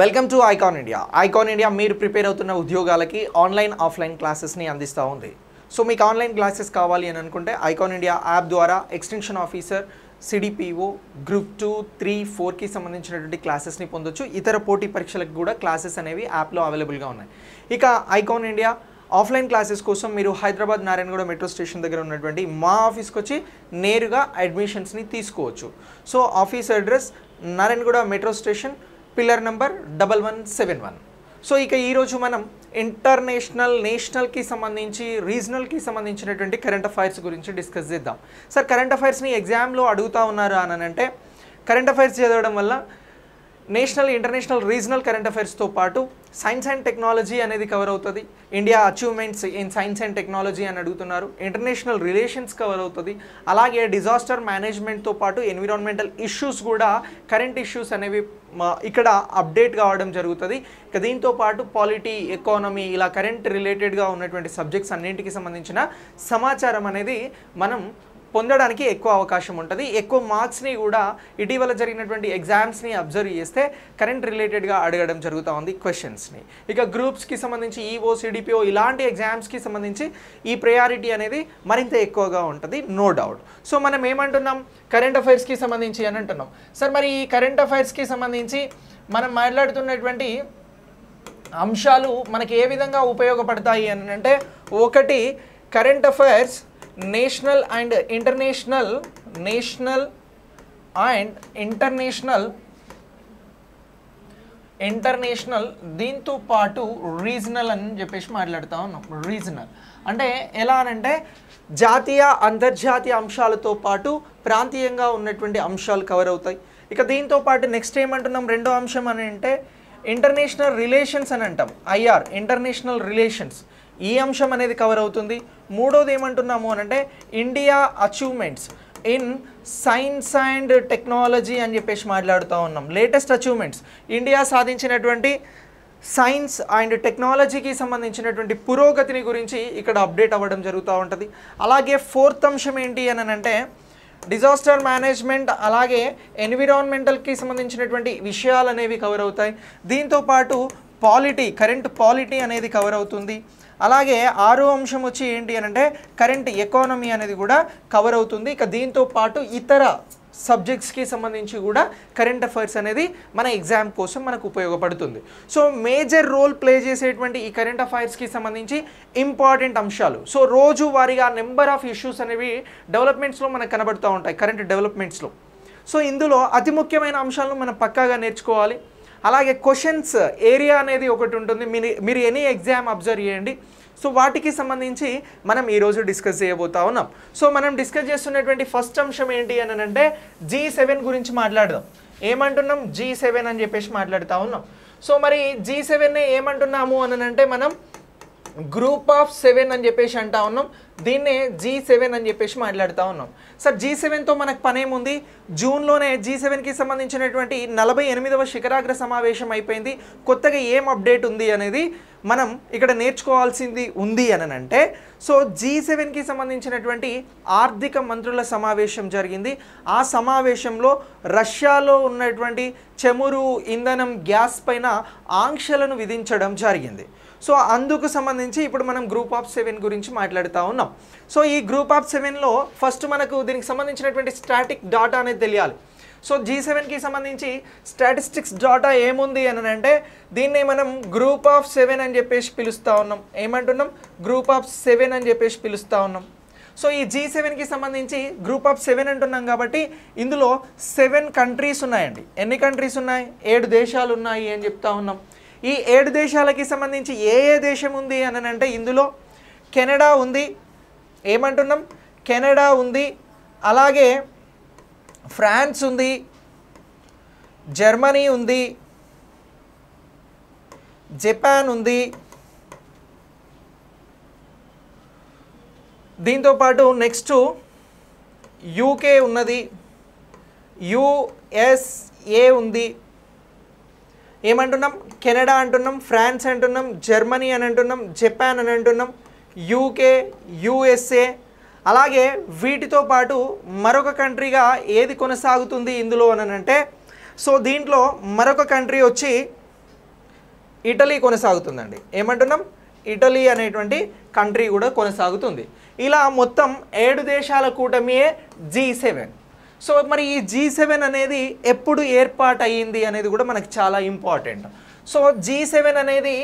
welcome to Icon India Icon India మీరు prepare అవుతున్న ఉద్యోగాలకి ఆన్లైన్ ఆఫ్లైన్ క్లాసెస్ని అందిస్తూ ఉంది సో మీకు ఆన్లైన్ క్లాసెస్ కావాలి అని అనుకుంటే ఐకాన్ ఇండియా యాప్ ద్వారా extension officer CDPO group two three ఫోర్కి సంబంధించినటువంటి క్లాసెస్ని పొందొచ్చు ఇతర పోటీ పరీక్షలకు కూడా క్లాసెస్ అనేవి యాప్లో అవైలబుల్గా ఉన్నాయి ఇక ఐకాన్ ఇండియా ఆఫ్లైన్ క్లాసెస్ కోసం మీరు హైదరాబాద్ నారాయణగూడ మెట్రో స్టేషన్ దగ్గర ఉన్నటువంటి మా ఆఫీస్కి వచ్చి నేరుగా అడ్మిషన్స్ని తీసుకోవచ్చు so office address Narayanguda metro station pillar number double one seven one so ఇక ఈరోజు మనం ఇంటర్నేషనల్ నేషనల్కి సంబంధించి రీజనల్కి సంబంధించినటువంటి కరెంట్ అఫైర్స్ గురించి డిస్కస్ చేద్దాం సార్ కరెంట్ అఫైర్స్ని ఎగ్జామ్లో అడుగుతా ఉన్నారా అని అంటే కరెంట్ అఫైర్స్ చదవడం వల్ల నేషనల్ ఇంటర్నేషనల్ రీజనల్ కరెంట్ అఫైర్స్తో పాటు సైన్స్ అండ్ టెక్నాలజీ అనేది కవర్ అవుతుంది India achievements in science and technology అని అడుగుతున్నారు ఇంటర్నేషనల్ రిలేషన్స్ కవర్ అవుతుంది అలాగే డిజాస్టర్ మేనేజ్మెంట్తో పాటు ఎన్విరాన్మెంటల్ ఇష్యూస్ కూడా కరెంట్ ఇష్యూస్ అనేవి ఇక్కడ అప్డేట్ కావడం జరుగుతుంది ఇక దీంతో పాటు పాలిటీ ఎకానమీ ఇలా కరెంట్ రిలేటెడ్గా ఉన్నటువంటి సబ్జెక్ట్స్ అన్నింటికి సంబంధించిన సమాచారం అనేది మనం పొందడానికి ఎక్కువ అవకాశం ఉంటుంది ఎక్కువ మార్క్స్ని కూడా ఇటీవల జరిగినటువంటి ఎగ్జామ్స్ని అబ్జర్వ్ చేస్తే కరెంట్ రిలేటెడ్గా అడగడం జరుగుతూ ఉంది క్వశ్చన్స్ని ఇక గ్రూప్స్కి సంబంధించి ఈఓ e సిడిపిఓ ఇలాంటి ఎగ్జామ్స్కి సంబంధించి ఈ ప్రయారిటీ అనేది మరింత ఎక్కువగా ఉంటుంది నో డౌట్ సో మనం ఏమంటున్నాం కరెంట్ అఫైర్స్కి సంబంధించి అని అంటున్నాం సార్ మరి ఈ కరెంట్ అఫైర్స్కి సంబంధించి మనం మాట్లాడుతున్నటువంటి అంశాలు మనకి ఏ విధంగా ఉపయోగపడతాయి అని అంటే ఒకటి current affairs national and international national and international international దీంతో పాటు రీజనల్ అని చెప్పేసి మాట్లాడుతూ ఉన్నాం రీజనల్ అంటే ఎలా అనంటే జాతీయ అంతర్జాతీయ అంశాలతో పాటు ప్రాంతీయంగా ఉన్నటువంటి అంశాలు కవర్ అవుతాయి ఇక దీంతో పాటు నెక్స్ట్ ఏమంటున్నాం రెండో అంశం అని అంటే ఇంటర్నేషనల్ రిలేషన్స్ అని అంటాం ఐఆర్ ఇంటర్నేషనల్ రిలేషన్స్ ఈ అంశం అనేది కవర్ అవుతుంది మూడోది ఏమంటున్నాము అని అంటే India achievements in science and technology అని చెప్పేసి మాట్లాడుతూ ఉన్నాం లేటెస్ట్ అచీవ్మెంట్స్ ఇండియా సాధించినటువంటి సైన్స్ అండ్ టెక్నాలజీకి సంబంధించినటువంటి పురోగతిని గురించి ఇక్కడ అప్డేట్ అవ్వడం జరుగుతూ ఉంటుంది అలాగే ఫోర్త్ అంశం ఏంటి అని అంటే డిజాస్టర్ మేనేజ్మెంట్ అలాగే ఎన్విరాన్మెంటల్కి సంబంధించినటువంటి విషయాలు అనేవి కవర్ అవుతాయి దీంతోపాటు పాలిటీ కరెంట్ పాలిటీ అనేది కవర్ అవుతుంది అలాగే ఆరో అంశం వచ్చి ఏంటి అంటే కరెంట్ ఎకానమీ అనేది కూడా కవర్ అవుతుంది ఇక దీంతో పాటు ఇతర సబ్జెక్ట్స్కి సంబంధించి కూడా కరెంట్ అఫైర్స్ అనేది మన ఎగ్జామ్ కోసం మనకు ఉపయోగపడుతుంది సో మేజర్ రోల్ ప్లే చేసేటువంటి ఈ కరెంట్ అఫైర్స్కి సంబంధించి ఇంపార్టెంట్ అంశాలు సో రోజు వారిగా నెంబర్ ఆఫ్ ఇష్యూస్ అనేవి డెవలప్మెంట్స్లో మనకు కనబడుతూ ఉంటాయి కరెంట్ డెవలప్మెంట్స్లో సో ఇందులో అతి ముఖ్యమైన అంశాలను మనం పక్కాగా నేర్చుకోవాలి అలాగే క్వశ్చన్స్ ఏరియా అనేది ఒకటి ఉంటుంది మీరు మీరు ఎనీ ఎగ్జామ్ అబ్జర్వ్ చేయండి సో వాటికి సంబంధించి మనం ఈరోజు డిస్కస్ చేయబోతా ఉన్నాం సో మనం డిస్కస్ చేస్తున్నటువంటి ఫస్ట్ అంశం ఏంటి అని అంటే జీ సెవెన్ గురించి మాట్లాడదాం ఏమంటున్నాం జీ సెవెన్ అని చెప్పేసి మాట్లాడుతూ ఉన్నాం సో మరి జీ సెవెన్ ఏమంటున్నాము అని అంటే మనం గ్రూప్ ఆఫ్ సెవెన్ అని చెప్పేసి అంటా ఉన్నాం దీన్నే జీ సెవెన్ అని చెప్పేసి మాట్లాడుతూ ఉన్నాం సార్ జీ సెవెన్తో మనకు పనేముంది జూన్లోనే జీ సెవెన్కి సంబంధించినటువంటి నలభై ఎనిమిదవ శిఖరాగ్ర సమావేశం అయిపోయింది కొత్తగా ఏం అప్డేట్ ఉంది అనేది మనం ఇక్కడ నేర్చుకోవాల్సింది ఉంది అని అంటే సో జీ సెవెన్కి సంబంధించినటువంటి ఆర్థిక మంత్రుల సమావేశం జరిగింది ఆ సమావేశంలో రష్యాలో ఉన్నటువంటి చమురు ఇంధనం గ్యాస్ పైన ఆంక్షలను విధించడం జరిగింది సో అందుకు సంబంధించి ఇప్పుడు మనం గ్రూప్ ఆఫ్ సెవెన్ గురించి మాట్లాడుతూ ఉన్నాం సో ఈ గ్రూప్ ఆఫ్ సెవెన్లో ఫస్ట్ మనకు దీనికి సంబంధించినటువంటి స్టాటిక్ డాటా అనేది తెలియాలి సో జీ సెవెన్కి సంబంధించి స్టాటిస్టిక్స్ డాటా ఏముంది అని అంటే దీన్ని మనం గ్రూప్ ఆఫ్ సెవెన్ అని చెప్పేసి పిలుస్తూ ఉన్నాం ఏమంటున్నాం గ్రూప్ ఆఫ్ సెవెన్ అని చెప్పేసి పిలుస్తూ ఉన్నాం సో ఈ జీ సెవెన్కి సంబంధించి గ్రూప్ ఆఫ్ సెవెన్ అంటున్నాం కాబట్టి ఇందులో సెవెన్ కంట్రీస్ ఉన్నాయండి ఎన్ని కంట్రీస్ ఉన్నాయి ఏడు దేశాలు ఉన్నాయి అని చెప్తా ఉన్నాం ఈ ఏడు దేశాలకి సంబంధించి ఏ ఏ దేశం ఉంది అని అంటే ఇందులో కెనడా ఉంది ఏమంటున్నాం కెనడా ఉంది అలాగే ఫ్రాన్స్ ఉంది జర్మనీ ఉంది జపాన్ ఉంది దీంతోపాటు నెక్స్ట్ యూకే ఉన్నది యుఎస్ఏ ఉంది ఏమంటున్నాం కెనడా అంటున్నాం ఫ్రాన్స్ అంటున్నాం జర్మనీ అని అంటున్నాం జపాన్ అని అంటున్నాం యూకే యుఎస్ఏ అలాగే వీటితో పాటు మరొక కంట్రీగా ఏది కొనసాగుతుంది ఇందులో అని అంటే సో దీంట్లో మరొక కంట్రీ వచ్చి ఇటలీ కొనసాగుతుందండి ఏమంటున్నాం ఇటలీ అనేటువంటి కంట్రీ కూడా కొనసాగుతుంది ఇలా మొత్తం ఏడు దేశాల కూటమియే జీ సెవెన్ సో మరి ఈ జీ సెవెన్ అనేది ఎప్పుడు ఏర్పాటు అయ్యింది అనేది కూడా మనకు చాలా ఇంపార్టెంట్ సో జీ సెవెన్ అనేది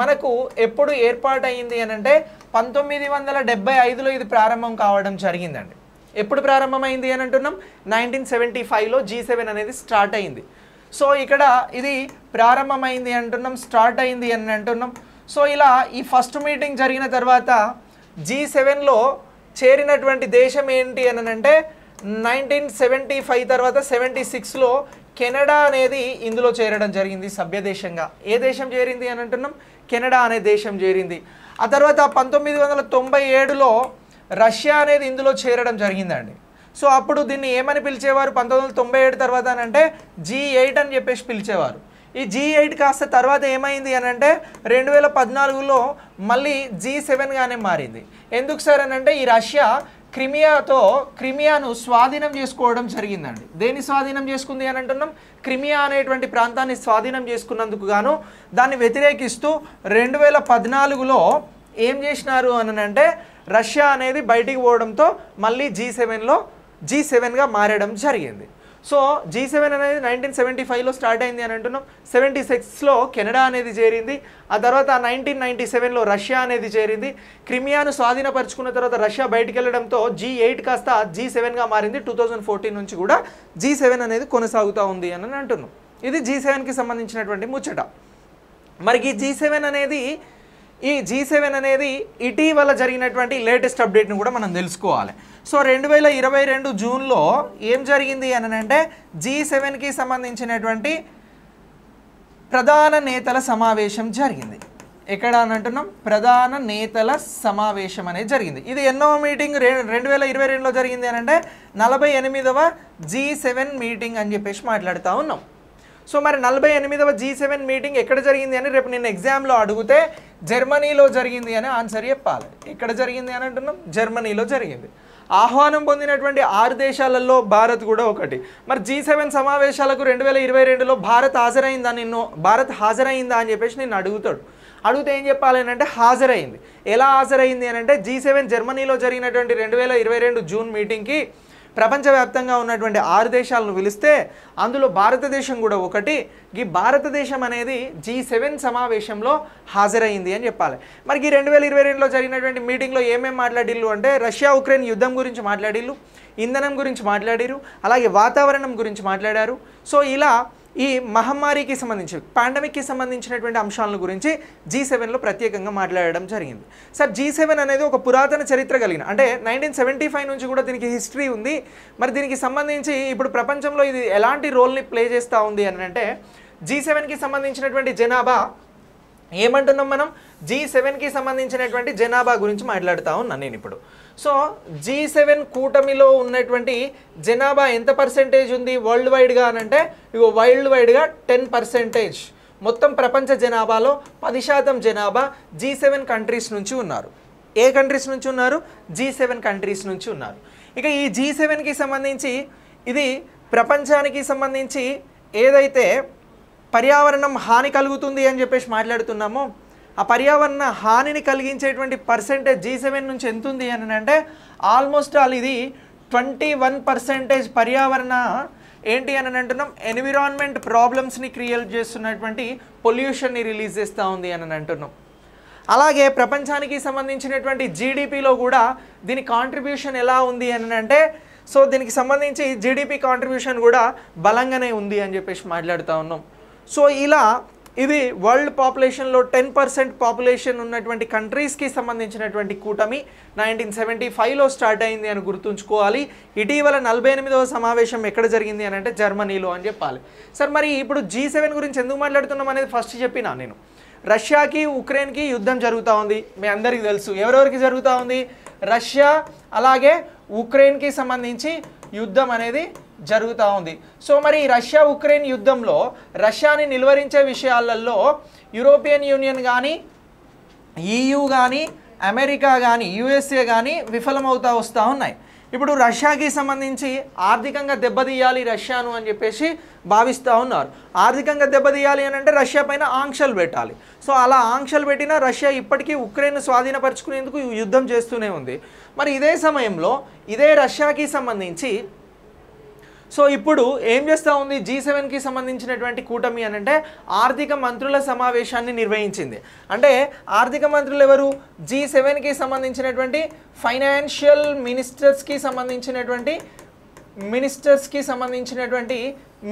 మనకు ఎప్పుడు ఏర్పాటు అయ్యింది అని అంటే పంతొమ్మిది వందల డెబ్బై ఐదులో ఇది ప్రారంభం కావడం జరిగిందండి ఎప్పుడు ప్రారంభమైంది అని అంటున్నాం నైన్టీన్ సెవెంటీ ఫైవ్లో జీ సెవెన్ అనేది స్టార్ట్ అయింది సో ఇక్కడ ఇది ప్రారంభమైంది అంటున్నాం స్టార్ట్ అయింది అని అంటున్నాం సో ఇలా ఈ ఫస్ట్ మీటింగ్ జరిగిన తర్వాత జీ సెవెన్లో చేరినటువంటి దేశం ఏంటి అని అంటే నైన్టీన్ సెవెంటీ ఫైవ్ తర్వాత సెవెంటీ సిక్స్లో కెనడా అనేది ఇందులో చేరడం జరిగింది సభ్యదేశంగా ఏ దేశం చేరింది అని అంటున్నాం కెనడా అనే దేశం చేరింది ఆ తర్వాత పంతొమ్మిది వందల తొంభై ఏడులో రష్యా అనేది ఇందులో చేరడం జరిగిందండి సో అప్పుడు దీన్ని ఏమని పిలిచేవారు పంతొమ్మిది వందల తొంభై ఏడు తర్వాత అని అంటే జీ ఎయిట్ అని చెప్పేసి పిలిచేవారు ఈ జీ ఎయిట్ కాస్త తర్వాత ఏమైంది అని అంటే రెండు వేల పద్నాలుగులో మళ్ళీ జీ సెవెన్గానే మారింది ఎందుకు సార్ అని అంటే ఈ రష్యా క్రిమియాతో క్రిమియాను స్వాధీనం చేసుకోవడం జరిగిందండి దేని స్వాధీనం చేసుకుంది అని అంటున్నాం క్రిమియా అనేటువంటి ప్రాంతాన్ని స్వాధీనం చేసుకున్నందుకు గాను దాన్ని వ్యతిరేకిస్తూ రెండు వేల పద్నాలుగులో ఏం చేసినారు అని అంటే రష్యా అనేది బయటికి పోవడంతో మళ్ళీ జీ సెవెన్లో జీ సెవెన్గా మారడం జరిగింది సో జీ సెవెన్ అనేది నైన్టీన్ సెవెంటీ ఫైవ్లో స్టార్ట్ అయింది అని అంటున్నాం సెవెంటీ సిక్స్లో కెనడా అనేది చేరింది ఆ తర్వాత నైన్టీన్ నైంటీ సెవెన్లో రష్యా అనేది చేరింది క్రిమియాను స్వాధీనపరుచుకున్న తర్వాత రష్యా బయటికి వెళ్ళడంతో జీ ఎయిట్ కాస్త జీ సెవెన్గా మారింది టూ థౌజండ్ ఫోర్టీన్ నుంచి కూడా జీ సెవెన్ అనేది కొనసాగుతూ ఉంది అని అంటున్నాం ఇది జీ సెవెన్కి సంబంధించినటువంటి ముచ్చట మరి ఈ జీ సెవెన్ అనేది ఈ జీ సెవెన్ అనేది ఇటీవల జరిగినటువంటి లేటెస్ట్ అప్డేట్ని కూడా మనం తెలుసుకోవాలి సో రెండు వేల ఇరవై రెండు జూన్లో ఏం జరిగింది అని అంటే జీ సెవెన్కి సంబంధించినటువంటి ప్రధాన నేతల సమావేశం జరిగింది ఎక్కడ అని అంటున్నాం ప్రధాన నేతల సమావేశం అనేది జరిగింది ఇది ఎన్నో మీటింగ్ రెండు వేల ఇరవై రెండులో జరిగింది అని అంటే నలభై ఎనిమిదవ జీ సెవెన్ మీటింగ్ అని చెప్పేసి మాట్లాడుతూ ఉన్నాం సో మరి నలభై ఎనిమిదవ జీ సెవెన్ మీటింగ్ ఎక్కడ జరిగింది అని రేపు నేను ఎగ్జామ్లో అడిగితే జర్మనీలో జరిగింది అని ఆన్సర్ చెప్పాలి ఎక్కడ జరిగింది అని అంటున్నాం జర్మనీలో జరిగింది ఆహ్వానం పొందినటువంటి ఆరు దేశాలలో భారత్ కూడా ఒకటి మరి జీ సెవెన్ సమావేశాలకు రెండు వేల ఇరవై రెండులో భారత్ హాజరైందా నిన్ను భారత్ హాజరైందా అని చెప్పేసి నేను అడుగుతాడు అడిగితే ఏం చెప్పాలి అంటే హాజరైంది ఎలా హాజరైంది అని అంటే జీ సెవెన్ జర్మనీలో జరిగినటువంటి రెండు వేల ఇరవై రెండు జూన్ మీటింగ్కి ప్రపంచవ్యాప్తంగా ఉన్నటువంటి ఆరు దేశాలను పిలిస్తే అందులో భారతదేశం కూడా ఒకటి ఈ భారతదేశం అనేది జీ సెవెన్ సమావేశంలో హాజరైంది అని చెప్పాలి మరి ఈ రెండు వేల ఇరవై రెండులో జరిగినటువంటి మీటింగ్లో ఏమేమి మాట్లాడిల్లు అంటే రష్యా ఉక్రెయిన్ యుద్ధం గురించి మాట్లాడిల్లు ఇంధనం గురించి మాట్లాడారు అలాగే వాతావరణం గురించి మాట్లాడారు సో ఇలా ఈ మహమ్మారికి సంబంధించి పాండమిక్కి సంబంధించినటువంటి అంశాలను గురించి జీ సెవెన్లో ప్రత్యేకంగా మాట్లాడడం జరిగింది సార్ జీ సెవెన్ అనేది ఒక పురాతన చరిత్ర కలిగిన అంటే నైన్టీన్ సెవెంటీ ఫైవ్ నుంచి కూడా దీనికి హిస్టరీ ఉంది మరి దీనికి సంబంధించి ఇప్పుడు ప్రపంచంలో ఇది ఎలాంటి రోల్ని ప్లే చేస్తూ ఉంది అని అంటే జీ సెవెన్కి సంబంధించినటువంటి జనాభా ఏమంటున్నాం మనం జీ సెవెన్కి సంబంధించినటువంటి జనాభా గురించి మాట్లాడుతూ ఉన్నాను నేను ఇప్పుడు సో జీ సెవెన్ కూటమిలో ఉన్నటువంటి జనాభా ఎంత పర్సెంటేజ్ ఉంది వరల్డ్ వైడ్గా అనంటే ఇగో వరల్డ్ వైడ్గా టెన్ పర్సెంటేజ్ మొత్తం ప్రపంచ జనాభాలో పది శాతం జనాభా జీ సెవెన్ కంట్రీస్ నుంచి ఉన్నారు ఏ కంట్రీస్ నుంచి ఉన్నారు జీ సెవెన్ కంట్రీస్ నుంచి ఉన్నారు ఇక ఈ జీ సెవెన్కి సంబంధించి ఇది ప్రపంచానికి సంబంధించి ఏదైతే పర్యావరణం హాని కలుగుతుంది అని చెప్పేసి మాట్లాడుతున్నాము ఆ పర్యావరణ హానిని కలిగించేటువంటి పర్సెంటేజ్ జీ సెవెన్ నుంచి ఎంత ఉంది అని అంటే ఆల్మోస్ట్ ఆల్ ఇది ట్వంటీ వన్ పర్సెంటేజ్ పర్యావరణ ఏంటి అని అంటున్నాం ఎన్విరాన్మెంట్ ప్రాబ్లమ్స్ని క్రియేట్ చేస్తున్నటువంటి పొల్యూషన్ని రిలీజ్ చేస్తూ ఉంది అని అంటున్నాం అలాగే ప్రపంచానికి సంబంధించినటువంటి జీడిపిలో కూడా దీని కాంట్రిబ్యూషన్ ఎలా ఉంది అని అంటే సో దీనికి సంబంధించి జీడిపి కాంట్రిబ్యూషన్ కూడా బలంగానే ఉంది అని చెప్పేసి మాట్లాడుతూ ఉన్నాం సో ఇలా ఇది వరల్డ్ పాపులేషన్లో టెన్ పర్సెంట్ పాపులేషన్ ఉన్నటువంటి కంట్రీస్కి సంబంధించినటువంటి కూటమి నైన్టీన్ సెవెంటీ ఫైవ్లో స్టార్ట్ అయింది అని గుర్తుంచుకోవాలి ఇటీవల నలభై ఎనిమిదవ సమావేశం ఎక్కడ జరిగింది అని అంటే జర్మనీలో అని చెప్పాలి సార్ మరి ఇప్పుడు జీ సెవెన్ గురించి ఎందుకు మాట్లాడుతున్నాం అనేది ఫస్ట్ చెప్పినా నేను రష్యాకి ఉక్రెయిన్కి యుద్ధం జరుగుతూ ఉంది మీ అందరికీ తెలుసు ఎవరెవరికి జరుగుతూ ఉంది రష్యా అలాగే ఉక్రెయిన్కి సంబంధించి యుద్ధం అనేది జరుగుతూ ఉంది సో మరి రష్యా ఉక్రెయిన్ యుద్ధంలో రష్యాని నిలువరించే విషయాలలో యూరోపియన్ యూనియన్ కానీ ఈయూ e కానీ అమెరికా కానీ యుఎస్ఏ కానీ విఫలమవుతూ వస్తూ ఉన్నాయి ఇప్పుడు రష్యాకి సంబంధించి ఆర్థికంగా దెబ్బతీయాలి రష్యాను అని చెప్పేసి భావిస్తూ ఉన్నారు ఆర్థికంగా దెబ్బతీయాలి అని అంటే రష్యా పైన ఆంక్షలు పెట్టాలి సో అలా ఆంక్షలు పెట్టినా రష్యా ఇప్పటికీ ఉక్రెయిన్ స్వాధీనపరచుకునేందుకు యుద్ధం చేస్తూనే ఉంది మరి ఇదే సమయంలో ఇదే రష్యాకి సంబంధించి సో ఇప్పుడు ఏం చేస్తూ ఉంది జీ సెవెన్కి సంబంధించినటువంటి కూటమి అని అంటే ఆర్థిక మంత్రుల సమావేశాన్ని నిర్వహించింది అంటే ఆర్థిక మంత్రులు ఎవరు జీ సెవెన్కి సంబంధించినటువంటి ఫైనాన్షియల్ మినిస్టర్స్కి సంబంధించినటువంటి మినిస్టర్స్కి సంబంధించినటువంటి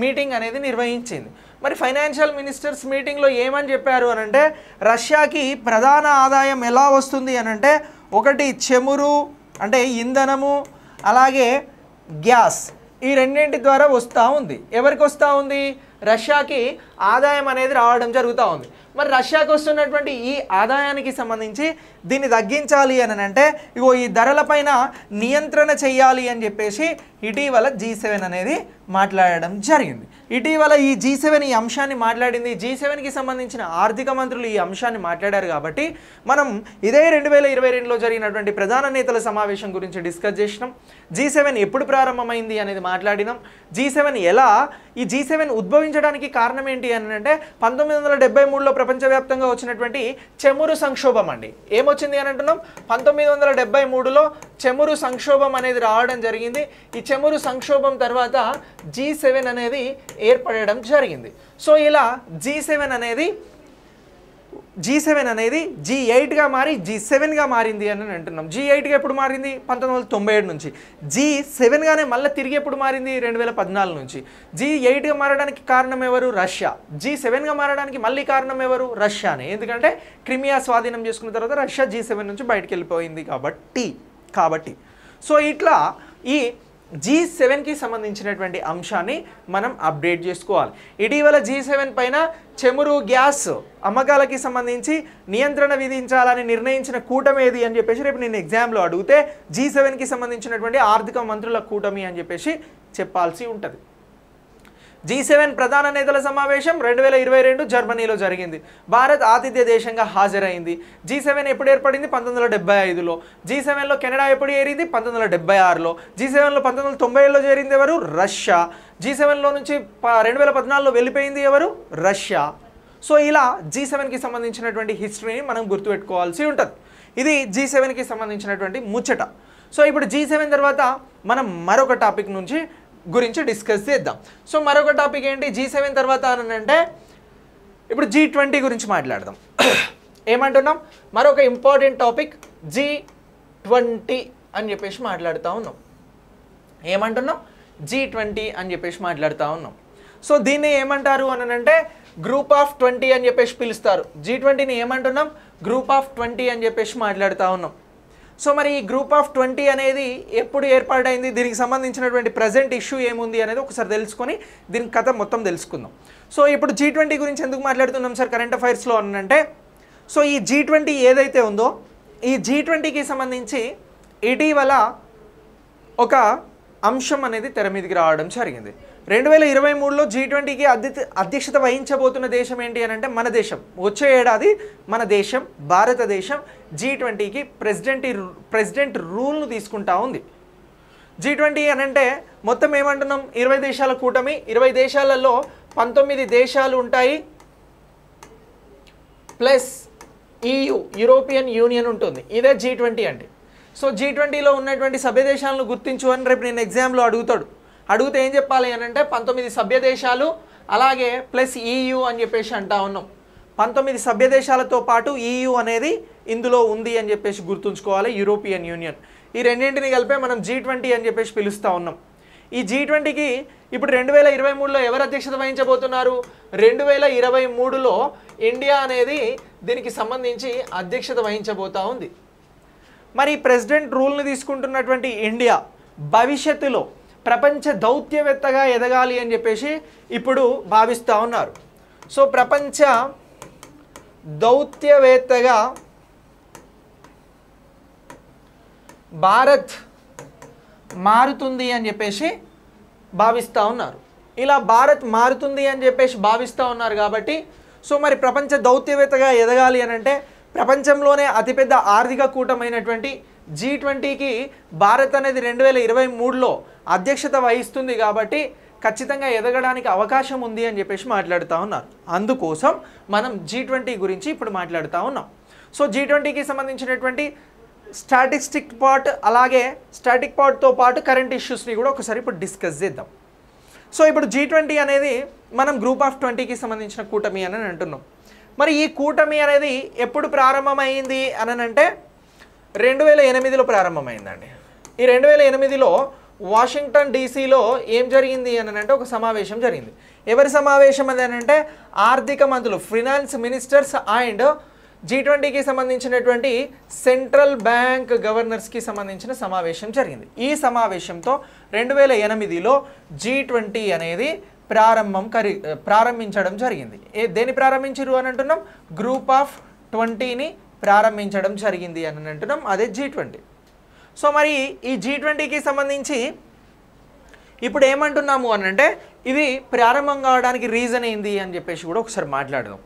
మీటింగ్ అనేది నిర్వహించింది మరి ఫైనాన్షియల్ మినిస్టర్స్ మీటింగ్లో ఏమని చెప్పారు అని అంటే రష్యాకి ప్రధాన ఆదాయం ఎలా వస్తుంది అని అంటే ఒకటి చెమురు అంటే ఇంధనము అలాగే గ్యాస్ ఈ రెండింటి ద్వారా వస్తూ ఉంది ఎవరికి వస్తూ ఉంది రష్యాకి ఆదాయం అనేది రావడం జరుగుతూ ఉంది మరి రష్యాకు వస్తున్నటువంటి ఈ ఆదాయానికి సంబంధించి దీన్ని తగ్గించాలి అని అంటే ఇగో ఈ ధరలపైన నియంత్రణ చేయాలి అని చెప్పేసి ఇటీవల జీ సెవెన్ అనేది మాట్లాడడం జరిగింది ఇటీవల ఈ జీ సెవెన్ ఈ అంశాన్ని మాట్లాడింది జీ సెవెన్కి సంబంధించిన ఆర్థిక మంత్రులు ఈ అంశాన్ని మాట్లాడారు కాబట్టి మనం ఇదే రెండు వేల ఇరవై రెండులో జరిగినటువంటి ప్రధాన నేతల సమావేశం గురించి డిస్కస్ చేసినాం జీ సెవెన్ ఎప్పుడు ప్రారంభమైంది అనేది మాట్లాడినాం జీ సెవెన్ ఎలా ఈ జీ సెవెన్ ఉద్భవించడానికి కారణం ఏంటి అని అంటే పంతొమ్మిది వందల డెబ్బై మూడులో ప్రపంచవ్యాప్తంగా వచ్చినటువంటి చెమురు సంక్షోభం అండి ఏమొచ్చింది అని అంటున్నాం పంతొమ్మిది వందల డెబ్బై మూడులో చెమురు సంక్షోభం అనేది రావడం జరిగింది ఈ చెమురు సంక్షోభం తర్వాత జీ సెవెన్ అనేది ఏర్పడడం జరిగింది సో ఇలా జీ సెవెన్ అనేది జీ సెవెన్ అనేది జీ ఎయిట్గా మారి జీ సెవెన్గా మారింది అని అంటున్నాం జీ ఎయిట్గా ఎప్పుడు మారింది పంతొమ్మిది వందల తొంభై ఏడు నుంచి జీ సెవెన్గానే మళ్ళీ తిరిగి ఎప్పుడు మారింది రెండు వేల పద్నాలుగు నుంచి జీ ఎయిట్గా మారడానికి కారణం ఎవరు రష్యా జీ సెవెన్గా మారడానికి మళ్ళీ కారణం ఎవరు రష్యానే ఎందుకంటే క్రిమియా స్వాధీనం చేసుకున్న తర్వాత రష్యా జీ సెవెన్ నుంచి బయటకు వెళ్ళిపోయింది కాబట్టి కాబట్టి సో ఇట్లా ఈ జీ సెవెన్కి సంబంధించినటువంటి అంశాన్ని మనం అప్డేట్ చేసుకోవాలి ఇటీవల జీ సెవెన్ పైన చెమురు గ్యాస్ అమ్మకాలకి సంబంధించి నియంత్రణ విధించాలని నిర్ణయించిన కూటమి ఏది అని చెప్పేసి రేపు నేను ఎగ్జామ్లో అడిగితే జీ సెవెన్కి సంబంధించినటువంటి ఆర్థిక మంత్రుల కూటమి అని చెప్పేసి చెప్పాల్సి ఉంటుంది జీ సెవెన్ ప్రధాన నేతల సమావేశం రెండు వేల ఇరవై రెండు జర్మనీలో జరిగింది భారత్ ఆతిథ్య దేశంగా హాజరైంది జీ సెవెన్ ఎప్పుడు ఏర్పడింది పంతొమ్మిది వందల డెబ్బై ఐదులో జీ సెవెన్లో కెనడా ఎప్పుడు ఏరింది పంతొమ్మిది వందల డెబ్బై ఆరులో జీ సెవెన్లో పంతొమ్మిది వందల తొంభై ఏళ్ళలో చేరింది ఎవరు రష్యా జీ సెవెన్లో నుంచి రెండు వేల పద్నాలుగులో వెళ్ళిపోయింది ఎవరు రష్యా సో ఇలా జీ సెవెన్కి సంబంధించినటువంటి హిస్టరీని మనం గుర్తుపెట్టుకోవాల్సి ఉంటుంది ఇది జీ సెవెన్కి సంబంధించినటువంటి ముచ్చట సో ఇప్పుడు జీ సెవెన్ తర్వాత మనం మరొక టాపిక్ నుంచి గురించి డిస్కస్ చేద్దాం సో మరొక టాపిక్ ఏంటి జీ సెవెన్ తర్వాత అంటే ఇప్పుడు జీ ట్వంటీ గురించి మాట్లాడదాం ఏమంటున్నాం మరొక ఇంపార్టెంట్ టాపిక్ జీ ట్వంటీ అని చెప్పేసి మాట్లాడుతూ ఉన్నాం ఏమంటున్నాం జీ ట్వంటీ అని చెప్పేసి మాట్లాడుతూ ఉన్నాం సో దీన్ని ఏమంటారు అని అంటే గ్రూప్ ఆఫ్ ట్వంటీ అని చెప్పేసి పిలుస్తారు జీ ట్వంటీని ఏమంటున్నాం గ్రూప్ ఆఫ్ ట్వంటీ అని చెప్పేసి మాట్లాడుతూ ఉన్నాం సో మరి ఈ గ్రూప్ ఆఫ్ ట్వంటీ అనేది ఎప్పుడు ఏర్పాటైంది దీనికి సంబంధించినటువంటి ప్రజెంట్ ఇష్యూ ఏముంది అనేది ఒకసారి తెలుసుకొని దీని కథ మొత్తం తెలుసుకుందాం సో ఇప్పుడు జీ ట్వంటీ గురించి ఎందుకు మాట్లాడుతున్నాం సార్ కరెంట్ అఫైర్స్లో అనంటే సో ఈ జీ ట్వంటీ ఏదైతే ఉందో ఈ జీ ట్వంటీకి సంబంధించి ఇటీవల ఒక అంశం అనేది తెర మీదకి రావడం జరిగింది రెండు వేల ఇరవై మూడులో జీ ట్వంటీకి అధ్య అధ్యక్షత వహించబోతున్న దేశం ఏంటి అని అంటే మన దేశం వచ్చే ఏడాది మన దేశం భారతదేశం జీ ట్వంటీకి ప్రెసిడెంట్ ప్రెసిడెంట్ రూల్ను తీసుకుంటా ఉంది జీ ట్వంటీ అని అంటే మొత్తం ఏమంటున్నాం ఇరవై దేశాల కూటమి ఇరవై దేశాలలో పంతొమ్మిది దేశాలు ఉంటాయి ప్లస్ ఈయు యూరోపియన్ యూనియన్ ఉంటుంది ఇదే జీ ట్వంటీ అంటే సో జీ ట్వంటీలో ఉన్నటువంటి సభ్య దేశాలను గుర్తించు అని రేపు నేను ఎగ్జామ్లో అడుగుతాడు అడిగితే ఏం చెప్పాలి అని అంటే పంతొమ్మిది సభ్య దేశాలు అలాగే ప్లస్ ఈయు e అని చెప్పేసి అంటా ఉన్నాం పంతొమ్మిది సభ్య దేశాలతో పాటు ఈయు e అనేది ఇందులో ఉంది అని చెప్పేసి గుర్తుంచుకోవాలి యూరోపియన్ యూనియన్ ఈ రెండింటిని కలిపే మనం జీ ట్వంటీ అని చెప్పేసి పిలుస్తూ ఉన్నాం ఈ జీ ట్వంటీకి ఇప్పుడు రెండు వేల ఇరవై మూడులో ఎవరు అధ్యక్షత వహించబోతున్నారు రెండు వేల ఇరవై మూడులో ఇండియా అనేది దీనికి సంబంధించి అధ్యక్షత వహించబోతూ ఉంది మరి ప్రెసిడెంట్ రూల్ని తీసుకుంటున్నటువంటి ఇండియా భవిష్యత్తులో ప్రపంచ దౌత్యవేత్తగా ఎదగాలి అని చెప్పేసి ఇప్పుడు భావిస్తూ ఉన్నారు సో ప్రపంచ దౌత్యవేత్తగా భారత్ మారుతుంది అని చెప్పేసి భావిస్తూ ఉన్నారు ఇలా భారత్ మారుతుంది అని చెప్పేసి భావిస్తూ ఉన్నారు కాబట్టి సో మరి ప్రపంచ దౌత్యవేత్తగా ఎదగాలి అని అంటే ప్రపంచంలోనే అతిపెద్ద ఆర్థిక కూటమైనటువంటి జీ ట్వంటీకి భారత్ అనేది రెండు వేల ఇరవై మూడులో అధ్యక్షత వహిస్తుంది కాబట్టి ఖచ్చితంగా ఎదగడానికి అవకాశం ఉంది అని చెప్పేసి మాట్లాడుతూ ఉన్నారు అందుకోసం మనం జీ ట్వంటీ గురించి ఇప్పుడు మాట్లాడుతూ ఉన్నాం సో జీ ట్వంటీకి సంబంధించినటువంటి స్టాటిస్టిక్ పార్ట్ అలాగే స్టాటిక్ పార్ట్తో పాటు కరెంట్ ఇష్యూస్ని కూడా ఒకసారి ఇప్పుడు డిస్కస్ చేద్దాం సో ఇప్పుడు జీ ట్వంటీ అనేది మనం గ్రూప్ ఆఫ్ ట్వంటీకి సంబంధించిన కూటమి అని అంటున్నాం మరి ఈ కూటమి అనేది ఎప్పుడు ప్రారంభమైంది అని అంటే రెండు వేల ఎనిమిదిలో ప్రారంభమైందండి ఈ రెండు వేల ఎనిమిదిలో వాషింగ్టన్ డీసీలో ఏం జరిగింది అని అంటే ఒక సమావేశం జరిగింది ఎవరి సమావేశం అని అంటే ఆర్థిక మంత్రులు ఫినాన్స్ మినిస్టర్స్ అండ్ జీ ట్వంటీకి సంబంధించినటువంటి సెంట్రల్ బ్యాంక్ గవర్నర్స్కి సంబంధించిన సమావేశం జరిగింది ఈ సమావేశంతో రెండు వేల ఎనిమిదిలో జీ ట్వంటీ అనేది ప్రారంభం కరి ప్రారంభించడం జరిగింది ఏ దేని ప్రారంభించరు అని అంటున్నాం గ్రూప్ ఆఫ్ ట్వంటీని ప్రారంభించడం జరిగింది అని అంటున్నాం అదే జీ ట్వంటీ సో మరి ఈ జీ ట్వంటీకి సంబంధించి ఇప్పుడు ఏమంటున్నాము అని అంటే ఇది ప్రారంభం కావడానికి రీజన్ ఏంది అని చెప్పేసి కూడా ఒకసారి మాట్లాడదాం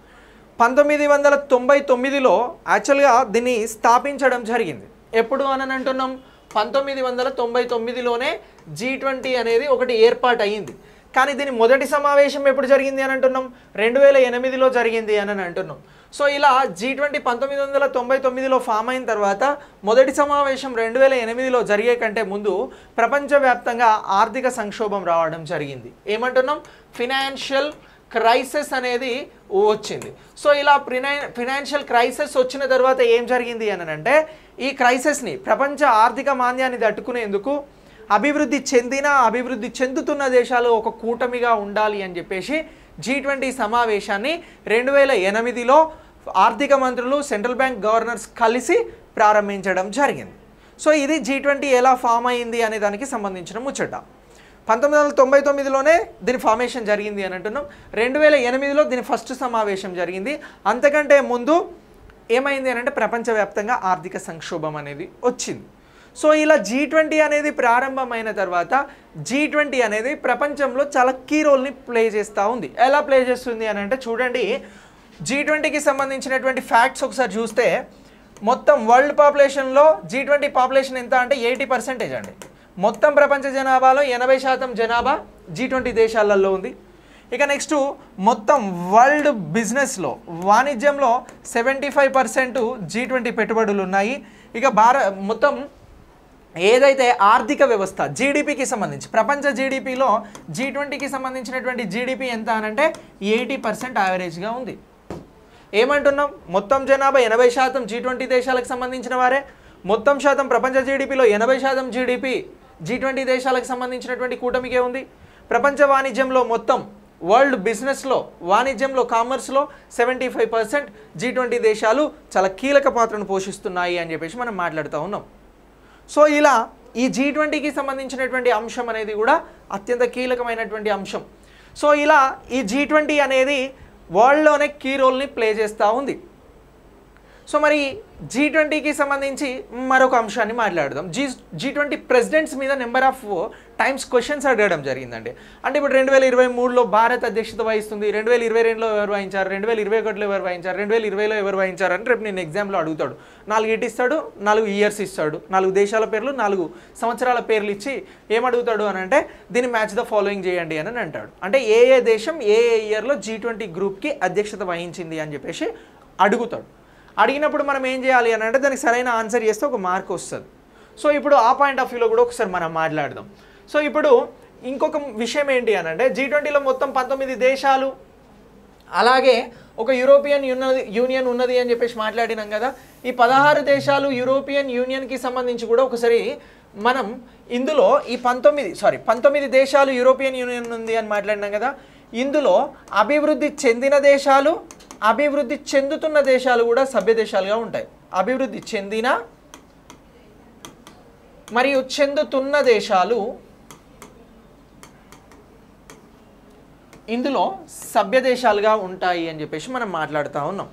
పంతొమ్మిది వందల తొంభై తొమ్మిదిలో యాక్చువల్గా దీన్ని స్థాపించడం జరిగింది ఎప్పుడు అని అంటున్నాం పంతొమ్మిది వందల తొంభై తొమ్మిదిలోనే జీ ట్వంటీ అనేది ఒకటి ఏర్పాటు అయ్యింది కానీ దీని మొదటి సమావేశం ఎప్పుడు జరిగింది అని అంటున్నాం రెండు వేల ఎనిమిదిలో జరిగింది అని అంటున్నాం సో ఇలా జీ ట్వంటీ పంతొమ్మిది వందల తొంభై తొమ్మిదిలో ఫామ్ అయిన తర్వాత మొదటి సమావేశం రెండు వేల ఎనిమిదిలో జరిగే కంటే ముందు ప్రపంచవ్యాప్తంగా ఆర్థిక సంక్షోభం రావడం జరిగింది ఏమంటున్నాం ఫినాన్షియల్ క్రైసిస్ అనేది వచ్చింది సో ఇలా ఫినై ఫినాన్షియల్ క్రైసిస్ వచ్చిన తర్వాత ఏం జరిగింది అని అంటే ఈ క్రైసిస్ని ప్రపంచ ఆర్థిక మాంద్యాన్ని తట్టుకునేందుకు అభివృద్ధి చెందిన అభివృద్ధి చెందుతున్న దేశాలు ఒక కూటమిగా ఉండాలి అని చెప్పేసి జీ ట్వంటీ సమావేశాన్ని రెండు వేల ఎనిమిదిలో ఆర్థిక మంత్రులు సెంట్రల్ బ్యాంక్ గవర్నర్స్ కలిసి ప్రారంభించడం జరిగింది సో ఇది జీ ట్వంటీ ఎలా ఫామ్ అయింది అనే దానికి సంబంధించిన ముచ్చట పంతొమ్మిది వందల తొంభై తొమ్మిదిలోనే దీని ఫార్మేషన్ జరిగింది అని అంటున్నాం రెండు వేల ఎనిమిదిలో దీని ఫస్ట్ సమావేశం జరిగింది అంతకంటే ముందు ఏమైంది అని అంటే ప్రపంచవ్యాప్తంగా ఆర్థిక సంక్షోభం అనేది వచ్చింది సో ఇలా జీ ట్వంటీ అనేది ప్రారంభమైన తర్వాత జీ ట్వంటీ అనేది ప్రపంచంలో చాలా కీ రోల్ని ప్లే చేస్తూ ఉంది ఎలా ప్లే చేస్తుంది అని అంటే చూడండి జీ ట్వంటీకి సంబంధించినటువంటి ఫ్యాక్ట్స్ ఒకసారి చూస్తే మొత్తం వరల్డ్ పాపులేషన్లో జీ ట్వంటీ పాపులేషన్ ఎంత అంటే ఎయిటీ పర్సెంటేజ్ అండి మొత్తం ప్రపంచ జనాభాలో ఎనభై శాతం జనాభా జీ ట్వంటీ దేశాలలో ఉంది ఇక నెక్స్ట్ మొత్తం వరల్డ్ బిజినెస్లో వాణిజ్యంలో seventy five percent G twenty పెట్టుబడులు ఉన్నాయి ఇక భారత్ మొత్తం ఏదైతే ఆర్థిక వ్యవస్థ జీడిపికి సంబంధించి ప్రపంచ జీడిపిలో జీ ట్వంటీకి సంబంధించినటువంటి జీడిపి ఎంత అనంటే ఎయిటీ పర్సెంట్ యావరేజ్గా ఉంది ఏమంటున్నాం మొత్తం జనాభా ఎనభై శాతం జీ ట్వంటీ దేశాలకు సంబంధించిన వారే మొత్తం శాతం ప్రపంచ జీడిపిలో ఎనభై శాతం జీడిపి జీ ట్వంటీ దేశాలకు సంబంధించినటువంటి కూటమికే ఉంది ప్రపంచ వాణిజ్యంలో మొత్తం వరల్డ్ బిజినెస్లో వాణిజ్యంలో కామర్స్లో seventy five percent G twenty దేశాలు చాలా కీలక పాత్రను పోషిస్తున్నాయి అని చెప్పేసి మనం మాట్లాడుతూ ఉన్నాం సో ఇలా ఈ జీ ట్వంటీకి సంబంధించినటువంటి అంశం అనేది కూడా అత్యంత కీలకమైనటువంటి అంశం సో ఇలా ఈ జీ ట్వంటీ అనేది వరల్డ్లోనే కీ రోల్ని ప్లే చేస్తూ ఉంది సో మరి జీ ట్వంటీకి సంబంధించి మరొక అంశాన్ని మాట్లాడదాం జీ జీ ట్వంటీ ప్రెసిడెంట్స్ మీద నెంబర్ ఆఫ్ టైమ్స్ క్వశ్చన్స్ అడగడం జరిగిందండి అంటే ఇప్పుడు రెండు వేల ఇరవై మూడులో భారత్ అధ్యక్షత వహిస్తుంది రెండు వేల ఇరవై రెండులో ఎవరు వహించారు రెండు వేల ఇరవై ఒకటిలో ఎవరు వహించారు రెండు వేల ఇరవైలో ఎవరు వహించారు అని రేపు నేను ఎగ్జామ్లో అడుగుతాడు నాలుగు ఇటు ఇస్తాడు నాలుగు ఇయర్స్ ఇస్తాడు నాలుగు దేశాల పేర్లు నాలుగు సంవత్సరాల పేర్లు ఇచ్చి ఏమడుగుతాడు అని అంటే దీన్ని మ్యాచ్ ద ఫాలోయింగ్ చేయండి అని అంటాడు అంటే ఏ ఏ దేశం ఏ ఏ ఇయర్లో జీ ట్వంటీ గ్రూప్కి అధ్యక్షత వహించింది అని చెప్పేసి అడుగుతాడు అడిగినప్పుడు మనం ఏం చేయాలి అని అంటే దానికి సరైన ఆన్సర్ చేస్తే ఒక మార్క్ వస్తుంది సో ఇప్పుడు ఆ పాయింట్ ఆఫ్ వ్యూలో కూడా ఒకసారి మనం మాట్లాడదాం సో ఇప్పుడు ఇంకొక విషయం ఏంటి అని అంటే జీ ట్వంటీలో మొత్తం పంతొమ్మిది దేశాలు అలాగే ఒక యూరోపియన్ యూనియన్ ఉన్నది అని చెప్పేసి మాట్లాడినాం కదా ఈ పదహారు దేశాలు యూరోపియన్ యూనియన్కి సంబంధించి కూడా ఒకసారి మనం ఇందులో ఈ పంతొమ్మిది సారీ పంతొమ్మిది దేశాలు యూరోపియన్ యూనియన్ ఉంది అని మాట్లాడినాం కదా ఇందులో అభివృద్ధి చెందిన దేశాలు అభివృద్ధి చెందుతున్న దేశాలు కూడా సభ్య దేశాలుగా ఉంటాయి అభివృద్ధి చెందిన మరియు చెందుతున్న దేశాలు ఇందులో సభ్య దేశాలుగా ఉంటాయి అని చెప్పేసి మనం మాట్లాడుతూ ఉన్నాం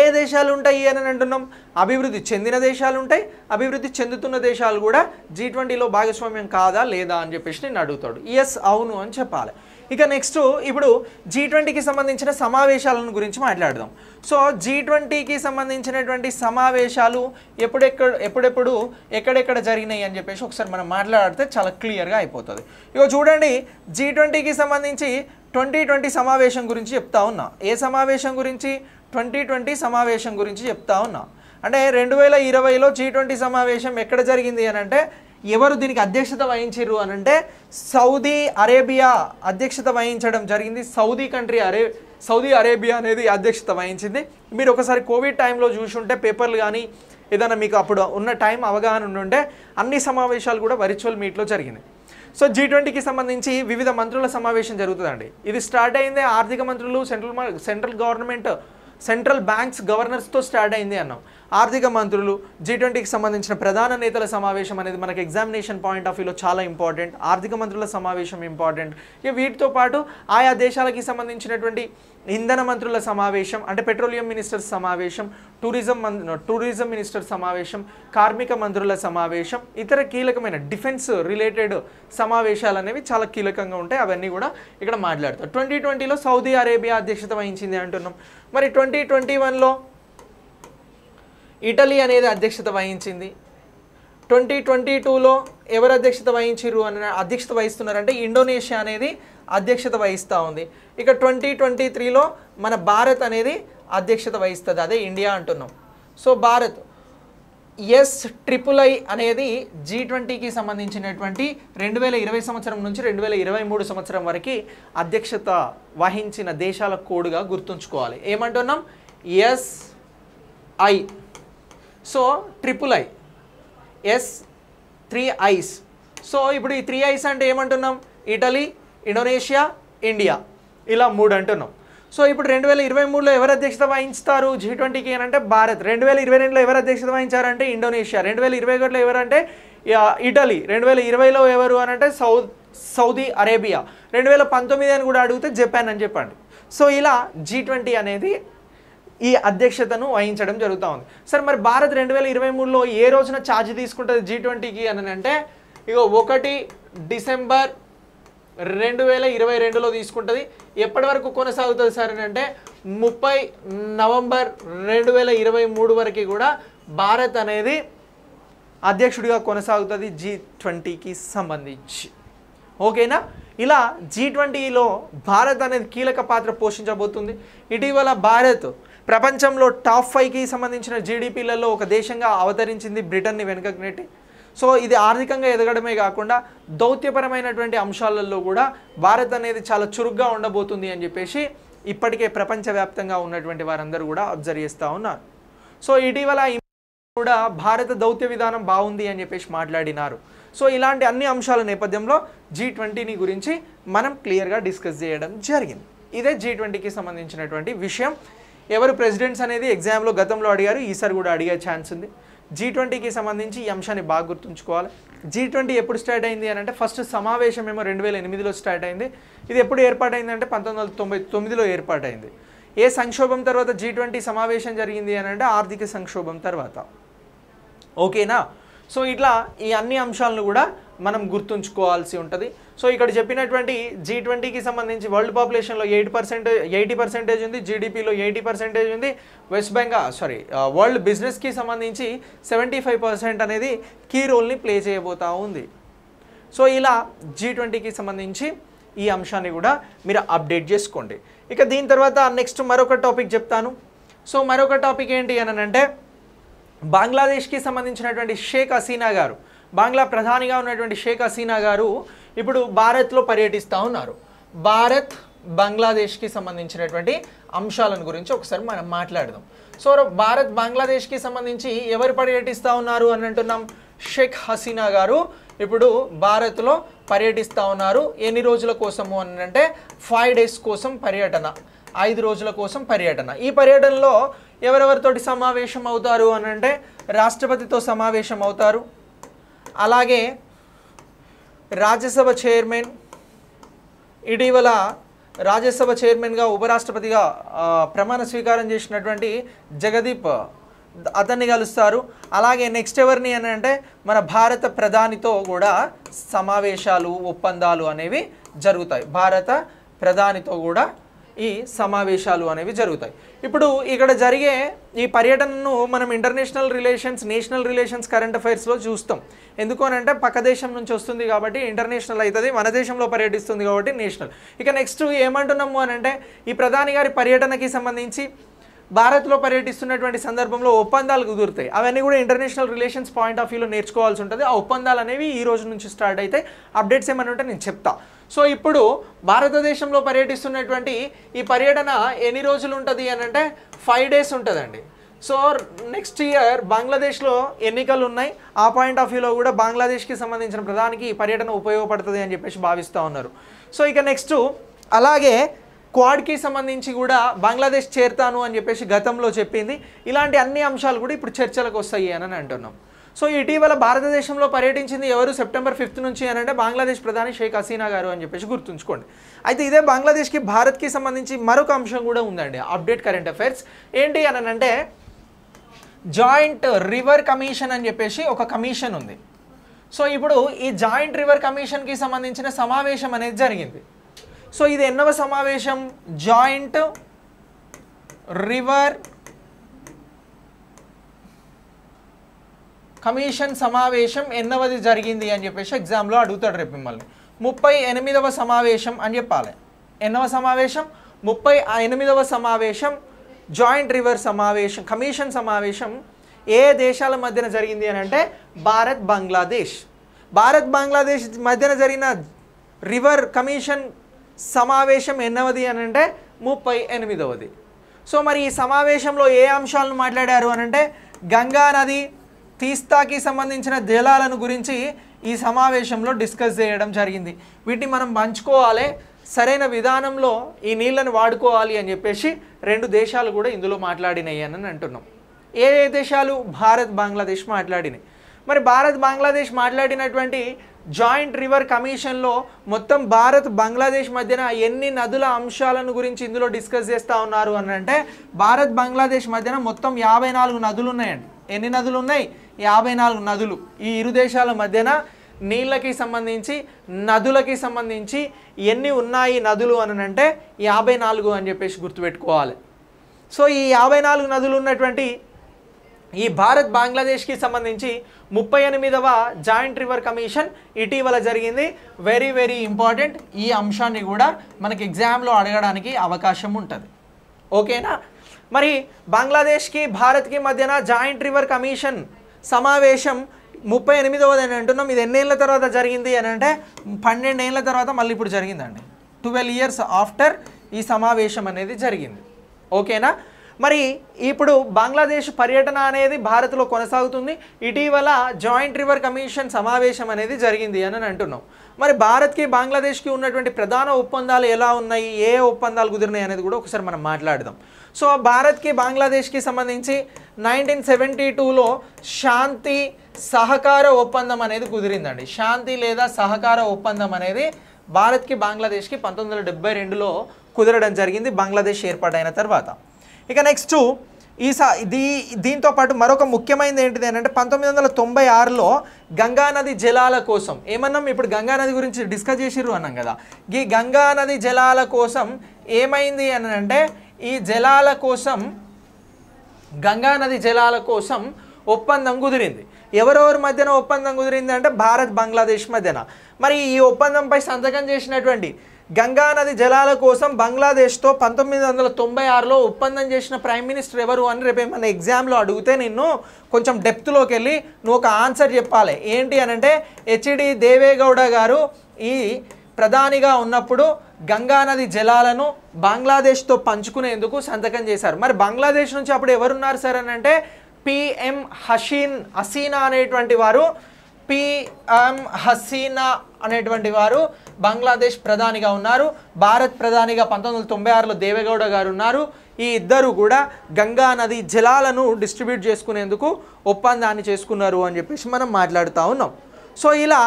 ఏ దేశాలు ఉంటాయి అని అంటున్నాం అభివృద్ధి చెందిన దేశాలు ఉంటాయి అభివృద్ధి చెందుతున్న దేశాలు కూడా జీ ట్వంటీలో భాగస్వామ్యం కాదా లేదా అని చెప్పేసి నేను అడుగుతాడు ఎస్ అవును అని చెప్పాలి ఇక నెక్స్ట్ ఇప్పుడు జీ ట్వంటీకి సంబంధించిన సమావేశాలను గురించి మాట్లాడదాం సో జీ ట్వంటీకి సంబంధించినటువంటి సమావేశాలు ఎప్పుడెక్కడ ఎప్పుడెప్పుడు ఎక్కడెక్కడ జరిగినాయి అని చెప్పేసి ఒకసారి మనం మాట్లాడితే చాలా క్లియర్గా అయిపోతుంది ఇక చూడండి జీ ట్వంటీకి సంబంధించి ట్వంటీ ట్వంటీ సమావేశం గురించి చెప్తా ఉన్నా ఏ సమావేశం గురించి ట్వంటీ ట్వంటీ సమావేశం గురించి చెప్తా ఉన్నా అంటే రెండు వేల ఇరవైలో జీ ట్వంటీ సమావేశం ఎక్కడ జరిగింది అని అంటే ఎవరు దీనికి అధ్యక్షత వహించారు అని అంటే సౌదీ అరేబియా అధ్యక్షత వహించడం జరిగింది సౌదీ కంట్రీ అరే సౌదీ అరేబియా అనేది అధ్యక్షత వహించింది మీరు ఒకసారి కోవిడ్ టైంలో చూసి ఉంటే పేపర్లు కానీ ఏదైనా మీకు అప్పుడు ఉన్న టైం అవగాహన ఉంటే అన్ని సమావేశాలు కూడా వర్చువల్ మీట్లో జరిగినాయి సో జీ ట్వంటీకి సంబంధించి వివిధ మంత్రుల సమావేశం జరుగుతుందండి ఇది స్టార్ట్ అయిందే ఆర్థిక మంత్రులు central central government central banks గవర్నర్స్తో స్టార్ట్ అయింది అన్నాం ఆర్థిక మంత్రులు జీ ట్వంటీకి సంబంధించిన ప్రధాన నేతల సమావేశం అనేది మనకి ఎగ్జామినేషన్ పాయింట్ ఆఫ్ వ్యూలో చాలా ఇంపార్టెంట్ ఆర్థిక మంత్రుల సమావేశం ఇంపార్టెంట్ ఇక వీటితో పాటు ఆయా దేశాలకి సంబంధించినటువంటి ఇంధన మంత్రుల సమావేశం అంటే పెట్రోలియం మినిస్టర్స్ సమావేశం టూరిజం టూరిజం మినిస్టర్ సమావేశం కార్మిక మంత్రుల సమావేశం ఇతర కీలకమైన డిఫెన్స్ రిలేటెడ్ సమావేశాలు అనేవి చాలా కీలకంగా ఉంటాయి అవన్నీ కూడా ఇక్కడ మాట్లాడతాం ట్వంటీ ట్వంటీలో సౌదీ అరేబియా అధ్యక్షత వహించింది అంటున్నాం మరి ట్వంటీ ట్వంటీ వన్లో ఇటలీ అనేది అధ్యక్షత వహించింది ట్వంటీ ట్వంటీ టూలో ఎవరు అధ్యక్షత వహించారు అని అధ్యక్షత వహిస్తున్నారంటే ఇండోనేషియా అనేది అధ్యక్షత వహిస్తూ ఉంది ఇక ట్వంటీ ట్వంటీ త్రీలో మన భారత్ అనేది అధ్యక్షత వహిస్తుంది అదే ఇండియా అంటున్నాం so Bharat S triple I అనేది జీ ట్వంటీకి సంబంధించినటువంటి రెండు వేల ఇరవై సంవత్సరం నుంచి రెండు వేల ఇరవై మూడు సంవత్సరం వరకు అధ్యక్షత వహించిన దేశాల కోడ్గా గుర్తుంచుకోవాలి ఏమంటున్నాం S I so triple I S three Is so ఇప్పుడు ఈ త్రీ ఐస్ అంటే ఏమంటున్నాం ఇటలీ ఇండోనేషియా ఇండియా ఇలా మూడు అంటున్నాం సో ఇప్పుడు రెండు వేల ఇరవై మూడులో ఎవరు అధ్యక్షత వహిస్తారు జీ ట్వంటీకి అని అంటే భారత్ రెండు వేల ఇరవై రెండులో ఎవరు అధ్యక్షత వహించారంటే ఇండోనేషియా రెండు వేల ఇరవై ఒకటిలో ఎవరంటే ఇటలీ రెండు వేల ఇరవైలో ఎవరు అని అంటే సౌదీ అరేబియా రెండు వేల పంతొమ్మిది అని కూడా అడిగితే జపాన్ అని చెప్పండి సో ఇలా జీ ట్వంటీ అనేది ఈ అధ్యక్షతను వహించడం జరుగుతూ ఉంది సార్ మరి భారత్ రెండు వేల ఇరవై మూడులో ఏ రోజున ఛార్జ్ తీసుకుంటుంది జీ ట్వంటీకి అని అంటే ఇక ఒకటి డిసెంబర్ రెండు వేల ఇరవై రెండులో తీసుకుంటుంది ఎప్పటి వరకు కొనసాగుతుంది సార్ అని అంటే ముప్పై నవంబర్ రెండు వేల ఇరవై మూడు వరకు కూడా భారత్ అనేది అధ్యక్షుడిగా కొనసాగుతుంది జీ ట్వంటీకి సంబంధించి ఓకేనా ఇలా జీ ట్వంటీలో భారత్ అనేది కీలక పాత్ర పోషించబోతుంది ఇటీవల భారత్ ప్రపంచంలో టాప్ ఫైవ్కి సంబంధించిన జీడిపిలలో ఒక దేశంగా అవతరించింది బ్రిటన్ని వెనుకకు నెట్టి సో ఇది ఆర్థికంగా ఎదగడమే కాకుండా దౌత్యపరమైనటువంటి అంశాలలో కూడా భారత్ అనేది చాలా చురుగ్గా ఉండబోతుంది అని చెప్పేసి ఇప్పటికే ప్రపంచవ్యాప్తంగా ఉన్నటువంటి వారందరూ కూడా అబ్జర్వ్ చేస్తూ ఉన్నారు సో ఇటీవల కూడా భారత దౌత్య విధానం బాగుంది అని చెప్పేసి మాట్లాడినారు సో ఇలాంటి అన్ని అంశాల నేపథ్యంలో జీ ట్వంటీని గురించి మనం క్లియర్గా డిస్కస్ చేయడం జరిగింది ఇదే జీ ట్వంటీకి సంబంధించినటువంటి విషయం ఎవరు ప్రెసిడెంట్స్ అనేది ఎగ్జామ్లో గతంలో అడిగారు ఈసారి కూడా అడిగే ఛాన్స్ ఉంది జీ ట్వంటీకి సంబంధించి ఈ అంశాన్ని బాగా గుర్తుంచుకోవాలి జీ ట్వంటీ ఎప్పుడు స్టార్ట్ అయింది అని అంటే ఫస్ట్ సమావేశం ఏమో రెండు వేల ఎనిమిదిలో స్టార్ట్ అయింది ఇది ఎప్పుడు ఏర్పాటైంది అంటే పంతొమ్మిది వందల తొంభై తొమ్మిదిలో ఏర్పాటైంది ఏ సంక్షోభం తర్వాత జీ ట్వంటీ సమావేశం జరిగింది అని అంటే ఆర్థిక సంక్షోభం తర్వాత ఓకేనా సో ఇట్లా ఈ అన్ని అంశాలను కూడా మనం గుర్తుంచుకోవాల్సి ఉంటుంది సో ఇక్కడ చెప్పినటువంటి జీ ట్వంటీకి సంబంధించి వరల్డ్ పాపులేషన్లో ఎయిట్ పర్సెంటేజ్ ఎయిటీ పర్సెంటేజ్ ఉంది జీడిపిలో ఎయిటీ పర్సెంటేజ్ ఉంది వెస్ట్ బెంగాల్ సారీ వరల్డ్ బిజినెస్కి సంబంధించి సెవెంటీ ఫైవ్ పర్సెంట్ అనేది కీ రోల్ని ప్లే చేయబోతూ ఉంది సో ఇలా జీ ట్వంటీకి సంబంధించి ఈ అంశాన్ని కూడా మీరు అప్డేట్ చేసుకోండి ఇక దీని తర్వాత నెక్స్ట్ మరొక టాపిక్ చెప్తాను సో మరొక టాపిక్ ఏంటి అని అంటే బంగ్లాదేశ్కి సంబంధించినటువంటి షేక్ హసీనా గారు బంగ్లా ప్రధానిగా ఉన్నటువంటి షేక్ హసీనా గారు ఇప్పుడు భారత్లో పర్యటిస్తూ ఉన్నారు భారత్ బంగ్లాదేశ్కి సంబంధించినటువంటి అంశాలను గురించి ఒకసారి మనం మాట్లాడదాం సో భారత్ బంగ్లాదేశ్కి సంబంధించి ఎవరు పర్యటిస్తూ ఉన్నారు అని అంటున్నాం షేక్ హసీనా గారు ఇప్పుడు భారత్లో పర్యటిస్తూ ఉన్నారు ఎన్ని రోజుల కోసము అని అంటే ఫైవ్ డేస్ కోసం పర్యటన ఐదు రోజుల కోసం పర్యటన ఈ పర్యటనలో ఎవరెవరితోటి సమావేశం అవుతారు అని అంటే రాష్ట్రపతితో సమావేశం అవుతారు అలాగే రాజ్యసభ చైర్మన్ ఇటీవల రాజ్యసభ చైర్మన్గా ఉపరాష్ట్రపతిగా ప్రమాణ స్వీకారం చేసినటువంటి జగదీప్ అతన్ని కలుస్తారు అలాగే నెక్స్ట్ ఎవరిని అని అంటే మన భారత ప్రధానితో కూడా సమావేశాలు ఒప్పందాలు అనేవి జరుగుతాయి భారత ప్రధానితో కూడా ఈ సమావేశాలు అనేవి జరుగుతాయి ఇప్పుడు ఇక్కడ జరిగే ఈ పర్యటనను మనం international relations national relations current అఫైర్స్లో చూస్తాం ఎందుకు అని అంటే పక్క దేశం నుంచి వస్తుంది కాబట్టి ఇంటర్నేషనల్ అవుతుంది మన దేశంలో పర్యటిస్తుంది కాబట్టి నేషనల్ ఇక నెక్స్ట్ ఏమంటున్నాము అని అంటే ఈ ప్రధాని గారి పర్యటనకి సంబంధించి భారత్లో పర్యటిస్తున్నటువంటి సందర్భంలో ఒప్పందాలు కుదురుతాయి అవన్నీ కూడా ఇంటర్నేషనల్ రిలేషన్స్ పాయింట్ ఆఫ్ వ్యూలో నేర్చుకోవాల్సి ఉంటుంది ఆ ఒప్పందాలు అనేవి ఈ రోజు నుంచి స్టార్ట్ అయితే అప్డేట్స్ ఏమైనా ఉంటే నేను చెప్తాను సో ఇప్పుడు భారతదేశంలో పర్యటిస్తున్నటువంటి ఈ పర్యటన ఎన్ని రోజులు ఉంటుంది అని అంటే ఫైవ్ డేస్ ఉంటుందండి సో నెక్స్ట్ ఇయర్ బంగ్లాదేశ్లో ఎన్నికలు ఉన్నాయి ఆ పాయింట్ ఆఫ్ వ్యూలో కూడా బంగ్లాదేశ్కి సంబంధించిన ప్రధానికి ఈ పర్యటన ఉపయోగపడుతుంది అని చెప్పేసి భావిస్తూ ఉన్నారు సో ఇక నెక్స్ట్ అలాగే క్వాడ్కి సంబంధించి కూడా బంగ్లాదేశ్ చేరుతాను అని చెప్పేసి గతంలో చెప్పింది ఇలాంటి అన్ని అంశాలు కూడా ఇప్పుడు చర్చలకు వస్తాయి అని అంటున్నాం సో ఇటీవల భారతదేశంలో పర్యటించింది ఎవరు సెప్టెంబర్ ఫిఫ్త్ నుంచి అని అంటే బంగ్లాదేశ్ ప్రధాని షేక్ హసీనా గారు అని చెప్పేసి గుర్తుంచుకోండి అయితే ఇదే బంగ్లాదేశ్కి భారత్కి సంబంధించి మరొక అంశం కూడా ఉందండి అప్డేట్ కరెంట్ అఫైర్స్ ఏంటి అని అంటే జాయింట్ రివర్ కమిషన్ అని చెప్పేసి ఒక కమిషన్ ఉంది సో ఇప్పుడు ఈ జాయింట్ రివర్ కమిషన్కి సంబంధించిన సమావేశం అనేది జరిగింది సో ఇది ఎన్నవ సమావేశం జాయింట్ రివర్ కమిషన్ సమావేశం ఎన్నవది జరిగింది అని చెప్పేసి ఎగ్జామ్లో అడుగుతాడు రేపు మిమ్మల్ని ముప్పై ఎనిమిదవ సమావేశం అని చెప్పాలి ఎన్నవ సమావేశం ముప్పై ఎనిమిదవ సమావేశం జాయింట్ రివర్ సమావేశం కమిషన్ సమావేశం ఏ దేశాల మధ్యన జరిగింది అని అంటే భారత్ బంగ్లాదేశ్ భారత్ బంగ్లాదేశ్ మధ్యన జరిగిన రివర్ కమిషన్ సమావేశం ఎన్నవది అని అంటే ముప్పై ఎనిమిదవది సో మరి ఈ సమావేశంలో ఏ అంశాలను మాట్లాడారు అని అంటే గంగా నది తీస్తాకి సంబంధించిన దేలాలను గురించి ఈ సమావేశంలో డిస్కస్ చేయడం జరిగింది వీటిని మనం పంచుకోవాలి సరైన విధానంలో ఈ నీళ్లను వాడుకోవాలి అని చెప్పేసి రెండు దేశాలు కూడా ఇందులో మాట్లాడినాయి అని అంటున్నాం ఏ ఏ దేశాలు భారత్ బంగ్లాదేశ్ మాట్లాడినాయి మరి భారత్ బంగ్లాదేశ్ మాట్లాడినటువంటి జాయింట్ రివర్ కమిషన్లో మొత్తం భారత్ బంగ్లాదేశ్ మధ్యన ఎన్ని నదుల అంశాలను గురించి ఇందులో డిస్కస్ చేస్తూ ఉన్నారు అని అంటే భారత్ బంగ్లాదేశ్ మధ్యన మొత్తం యాభై నాలుగు నదులు ఉన్నాయండి ఎన్ని నదులు ఉన్నాయి యాభై నాలుగు నదులు ఈ ఇరు దేశాల మధ్యన నీళ్ళకి సంబంధించి నదులకి సంబంధించి ఎన్ని ఉన్నాయి నదులు అని అంటే యాభై నాలుగు అని చెప్పేసి గుర్తుపెట్టుకోవాలి సో ఈ యాభై నాలుగు నదులు ఉన్నటువంటి ఈ భారత్ బంగ్లాదేశ్కి సంబంధించి ముప్పై ఎనిమిదవ జాయింట్ రివర్ కమిషన్ ఇటీవల జరిగింది వెరీ వెరీ ఇంపార్టెంట్ ఈ అంశాన్ని కూడా మనకి ఎగ్జామ్లో అడగడానికి అవకాశం ఉంటుంది ఓకేనా మరి బంగ్లాదేశ్కి భారత్కి మధ్యన జాయింట్ రివర్ కమిషన్ సమావేశం ముప్పై ఎనిమిదవది అని అంటున్నాం ఇది ఎన్నేళ్ళ తర్వాత జరిగింది అని అంటే పన్నెండేళ్ళ తర్వాత మళ్ళీ ఇప్పుడు జరిగిందండి ట్వెల్వ్ ఇయర్స్ ఆఫ్టర్ ఈ సమావేశం అనేది జరిగింది ఓకేనా మరి ఇప్పుడు బంగ్లాదేశ్ పర్యటన అనేది భారత్లో కొనసాగుతుంది ఇటీవల జాయింట్ రివర్ కమిషన్ సమావేశం అనేది జరిగింది అని అంటున్నాం మరి భారత్కి బంగ్లాదేశ్కి ఉన్నటువంటి ప్రధాన ఒప్పందాలు ఎలా ఉన్నాయి ఏ ఒప్పందాలు కుదిరినాయి అనేది కూడా ఒకసారి మనం మాట్లాడదాం సో భారత్కి బంగ్లాదేశ్కి సంబంధించి నైన్టీన్ సెవెంటీ టూలో శాంతి సహకార ఒప్పందం అనేది కుదిరిందండి శాంతి లేదా సహకార ఒప్పందం అనేది భారత్కి బంగ్లాదేశ్కి పంతొమ్మిది వందల డెబ్బై రెండులో కుదరడం జరిగింది బంగ్లాదేశ్ ఏర్పాటైన తర్వాత ఇక నెక్స్ట్ ఈ సా దీ దీంతో పాటు మరొక ముఖ్యమైనది ఏంటిది అంటే పంతొమ్మిది వందల తొంభై ఆరులో గంగానది జలాల కోసం ఏమన్నాం ఇప్పుడు గంగానది గురించి డిస్కస్ చేసిర్రు అన్నాం కదా ఈ గంగానది జలాల కోసం ఏమైంది అని అంటే ఈ జలాల కోసం గంగానది జలాల కోసం ఒప్పందం కుదిరింది ఎవరెవరి మధ్యన ఒప్పందం కుదిరింది అంటే భారత్ బంగ్లాదేశ్ మధ్యన మరి ఈ ఒప్పందంపై సంతకం చేసినటువంటి గంగానది జలాల కోసం బంగ్లాదేశ్తో పంతొమ్మిది వందల తొంభై ఆరులో ఒప్పందం చేసిన ప్రైమ్ మినిస్టర్ ఎవరు అని రేపు ఏమైనా ఎగ్జామ్లో అడిగితే నిన్ను కొంచెం డెప్త్లోకి వెళ్ళి నువ్వు ఒక ఆన్సర్ చెప్పాలి ఏంటి అని అంటే హెచ్డి దేవేగౌడ గారు ఈ ప్రధానిగా ఉన్నప్పుడు గంగానది జలాలను బంగ్లాదేశ్తో పంచుకునేందుకు సంతకం చేశారు మరి బంగ్లాదేశ్ నుంచి అప్పుడు ఎవరున్నారు సార్ అని అంటే పిఎం హషీన్ హసీనా అనేటువంటి వారు పిఎం హసీనా అనేటువంటి వారు బంగ్లాదేశ్ ప్రధానిగా ఉన్నారు భారత్ ప్రధానిగా పంతొమ్మిది వందల తొంభై ఆరులో దేవేగౌడ గారు ఉన్నారు ఈ ఇద్దరు కూడా గంగా నది జలాలను డిస్ట్రిబ్యూట్ చేసుకునేందుకు ఒప్పందాన్ని చేసుకున్నారు అని చెప్పేసి మనం మాట్లాడుతూ ఉన్నాం సో ఇలా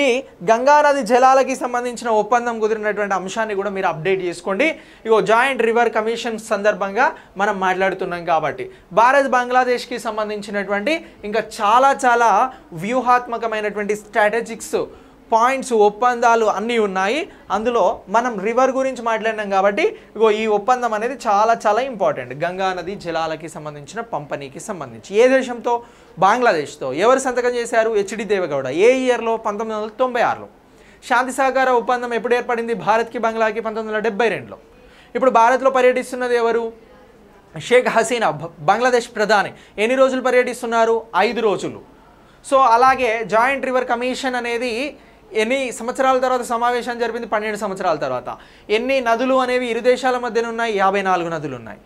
ఈ గంగానది జలాలకి సంబంధించిన ఒప్పందం కుదిరినటువంటి అంశాన్ని కూడా మీరు అప్డేట్ చేసుకోండి ఇగో జాయింట్ రివర్ కమిషన్ సందర్భంగా మనం మాట్లాడుతున్నాం కాబట్టి భారత్ బంగ్లాదేశ్కి సంబంధించినటువంటి ఇంకా చాలా చాలా వ్యూహాత్మకమైనటువంటి స్ట్రాటజిక్స్ పాయింట్స్ ఒప్పందాలు అన్నీ ఉన్నాయి అందులో మనం రివర్ గురించి మాట్లాడినాం కాబట్టి ఇగో ఈ ఒప్పందం అనేది చాలా చాలా ఇంపార్టెంట్ గంగా నది జలాలకి సంబంధించిన పంపనీకి సంబంధించి ఏ దేశంతో బంగ్లాదేశ్తో ఎవరు సంతకం చేశారు హెచ్డి దేవగౌడ ఏ ఇయర్లో పంతొమ్మిది వందల తొంభై ఆరులో శాంతి సహకార ఒప్పందం ఎప్పుడు ఏర్పడింది భారత్కి బంగ్లాకి పంతొమ్మిది వందల డెబ్బై రెండులో ఇప్పుడు భారత్లో పర్యటిస్తున్నది ఎవరు షేక్ హసీనా బంగ్లాదేశ్ ప్రధాని ఎన్ని రోజులు పర్యటిస్తున్నారు ఐదు రోజులు సో అలాగే జాయింట్ రివర్ కమిషన్ అనేది ఎన్ని సంవత్సరాల తర్వాత సమావేశం జరిపింది పన్నెండు సంవత్సరాల తర్వాత ఎన్ని నదులు అనేవి ఇరు దేశాల మధ్యన ఉన్నాయి యాభై నాలుగు నదులు ఉన్నాయి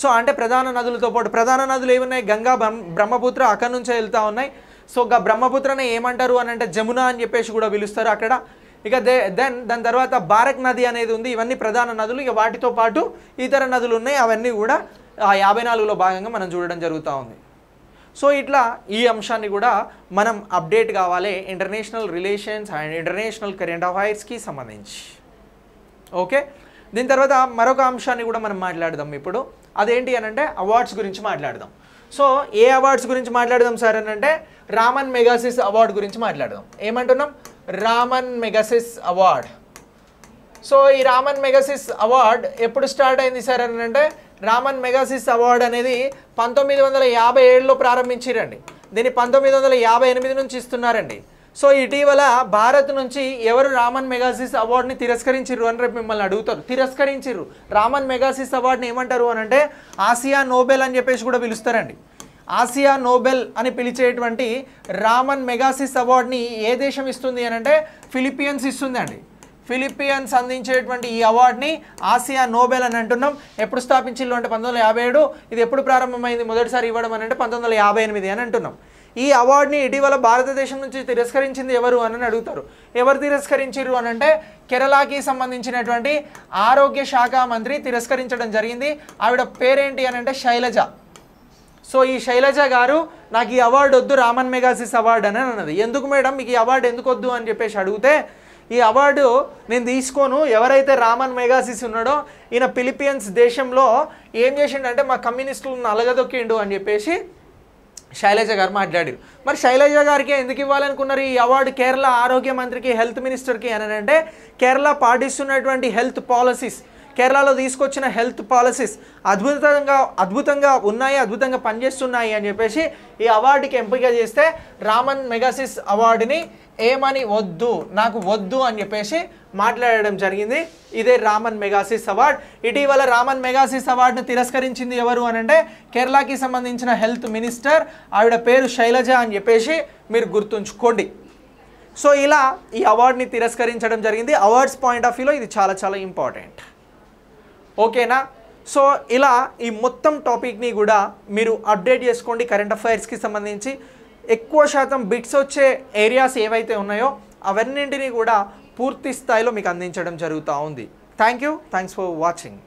సో అంటే ప్రధాన నదులతో పాటు ప్రధాన నదులు ఏమున్నాయి గంగా బ్రహ్మపుత్ర అక్కడి నుంచే వెళ్తూ ఉన్నాయి సో ఇక బ్రహ్మపుత్రనే ఏమంటారు అని అంటే జమున అని చెప్పేసి కూడా పిలుస్తారు అక్కడ ఇక దే దెన్ దాని తర్వాత భారక్ నది అనేది ఉంది ఇవన్నీ ప్రధాన నదులు ఇక వాటితో పాటు ఇతర నదులు ఉన్నాయి అవన్నీ కూడా ఆ యాభై నాలుగులో భాగంగా మనం చూడడం జరుగుతూ ఉంది సో ఇట్లా ఈ అంశాన్ని కూడా మనం అప్డేట్ కావాలి international relations and international current అఫైర్స్కి సంబంధించి ఓకే దీని తర్వాత మరొక అంశాన్ని కూడా మనం మాట్లాడదాం ఇప్పుడు అదేంటి అని అంటే అవార్డ్స్ గురించి మాట్లాడదాం సో ఏ అవార్డ్స్ గురించి మాట్లాడదాం సార్ అని అంటే రామన్ మెగాసిస్ అవార్డ్ గురించి మాట్లాడదాం ఏమంటున్నాం రామన్ మెగాసిస్ అవార్డ్ సో ఈ రామన్ మెగాసిస్ అవార్డ్ ఎప్పుడు స్టార్ట్ అయింది సార్ అని అంటే రామన్ మెగాసిస్ అవార్డు అనేది పంతొమ్మిది వందల యాభై ఏడులో ప్రారంభించారండి దీన్ని పంతొమ్మిది వందల యాభై ఎనిమిది నుంచి ఇస్తున్నారండి సో ఇటీవల భారత్ నుంచి ఎవరు రామన్ మెగాసిస్ అవార్డుని తిరస్కరించారు అని రేపు మిమ్మల్ని అడుగుతారు తిరస్కరించారు రామన్ మెగాసిస్ అవార్డుని ఏమంటారు అని అంటే ఆసియా నోబెల్ అని చెప్పేసి కూడా పిలుస్తారండి ఆసియా నోబెల్ అని పిలిచేటువంటి రామన్ మెగాసిస్ అవార్డుని ఏ దేశం ఇస్తుంది అని అంటే ఫిలిపియన్స్ అండి ఫిలిపియన్స్ అందించేటువంటి ఈ అవార్డుని ఆసియా నోబెల్ అని అంటున్నాం ఎప్పుడు స్థాపించిల్లు అంటే పంతొమ్మిది ఇది ఎప్పుడు ప్రారంభమైంది మొదటిసారి ఇవ్వడం అని అంటే పంతొమ్మిది అని అంటున్నాం ఈ అవార్డుని ఇటీవల భారతదేశం నుంచి తిరస్కరించింది ఎవరు అని అడుగుతారు ఎవరు తిరస్కరించారు అని అంటే కేరళకి సంబంధించినటువంటి ఆరోగ్య శాఖ మంత్రి తిరస్కరించడం జరిగింది ఆవిడ పేరేంటి అని అంటే శైలజ సో ఈ శైలజ గారు నాకు ఈ అవార్డు వద్దు రామన్ మెగాసిస్ అవార్డు అని అన్నది ఎందుకు మేడం మీకు ఈ అవార్డు ఎందుకు వద్దు అని చెప్పేసి అడిగితే ఈ అవార్డు నేను తీసుకోను ఎవరైతే రామన్ మెగాసిస్ ఉన్నాడో ఈయన ఫిలిపియన్స్ దేశంలో ఏం చేసిండంటే మా కమ్యూనిస్టులను అలగదొక్కిండు అని చెప్పేసి శైలజ గారు మాట్లాడారు మరి శైలజ గారికి ఎందుకు ఇవ్వాలనుకున్నారు ఈ అవార్డు కేరళ ఆరోగ్య మంత్రికి హెల్త్ మినిస్టర్కి అని అంటే కేరళ పాటిస్తున్నటువంటి హెల్త్ పాలసీస్ కేరళలో తీసుకొచ్చిన హెల్త్ పాలసీస్ అద్భుతంగా అద్భుతంగా ఉన్నాయి అద్భుతంగా పనిచేస్తున్నాయి అని చెప్పేసి ఈ అవార్డుకి ఎంపిక చేస్తే రామన్ మెగాసిస్ అవార్డుని ఏమని వద్దు నాకు వద్దు అని చెప్పేసి మాట్లాడడం జరిగింది ఇదే రామన్ మెగాసిస్ అవార్డ్ ఇటీవల రామన్ మెగాసిస్ అవార్డును తిరస్కరించింది ఎవరు అని అంటే కేరళకి సంబంధించిన హెల్త్ మినిస్టర్ ఆవిడ పేరు శైలజ అని చెప్పేసి మీరు గుర్తుంచుకోండి సో ఇలా ఈ అవార్డుని తిరస్కరించడం జరిగింది అవార్డ్స్ పాయింట్ ఆఫ్ వ్యూలో ఇది చాలా చాలా ఇంపార్టెంట్ ఓకేనా సో ఇలా ఈ మొత్తం టాపిక్ని కూడా మీరు అప్డేట్ చేసుకోండి కరెంట్ అఫైర్స్కి సంబంధించి ఎక్కువ శాతం బిట్స్ వచ్చే ఏరియాస్ ఏవైతే ఉన్నాయో అవన్నింటినీ కూడా పూర్తి స్థాయిలో మీకు అందించడం జరుగుతూ ఉంది thank you thanks for watching